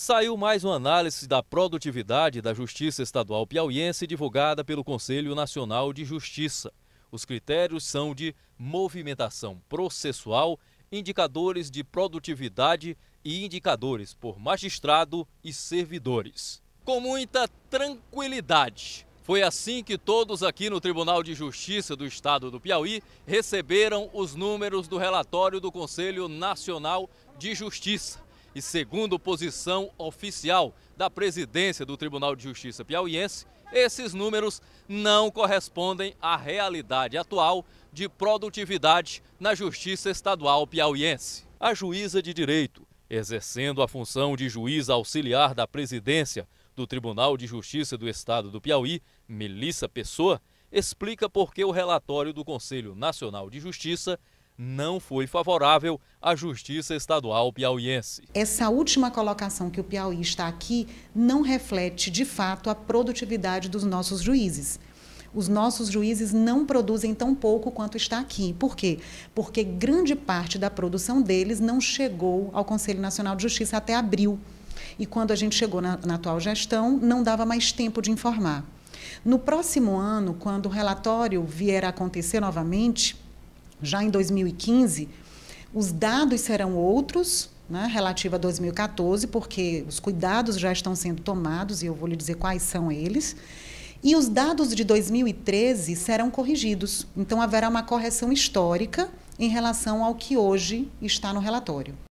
Saiu mais uma análise da produtividade da Justiça Estadual Piauiense divulgada pelo Conselho Nacional de Justiça. Os critérios são de movimentação processual, indicadores de produtividade e indicadores por magistrado e servidores. Com muita tranquilidade. Foi assim que todos aqui no Tribunal de Justiça do Estado do Piauí receberam os números do relatório do Conselho Nacional de Justiça e segundo posição oficial da presidência do Tribunal de Justiça piauiense, esses números não correspondem à realidade atual de produtividade na Justiça Estadual piauiense. A juíza de direito, exercendo a função de juíza auxiliar da presidência do Tribunal de Justiça do Estado do Piauí, Melissa Pessoa, explica por que o relatório do Conselho Nacional de Justiça não foi favorável à Justiça Estadual piauiense. Essa última colocação que o Piauí está aqui não reflete, de fato, a produtividade dos nossos juízes. Os nossos juízes não produzem tão pouco quanto está aqui. Por quê? Porque grande parte da produção deles não chegou ao Conselho Nacional de Justiça até abril. E quando a gente chegou na, na atual gestão, não dava mais tempo de informar. No próximo ano, quando o relatório vier a acontecer novamente, já em 2015, os dados serão outros, né, a 2014, porque os cuidados já estão sendo tomados e eu vou lhe dizer quais são eles. E os dados de 2013 serão corrigidos. Então haverá uma correção histórica em relação ao que hoje está no relatório.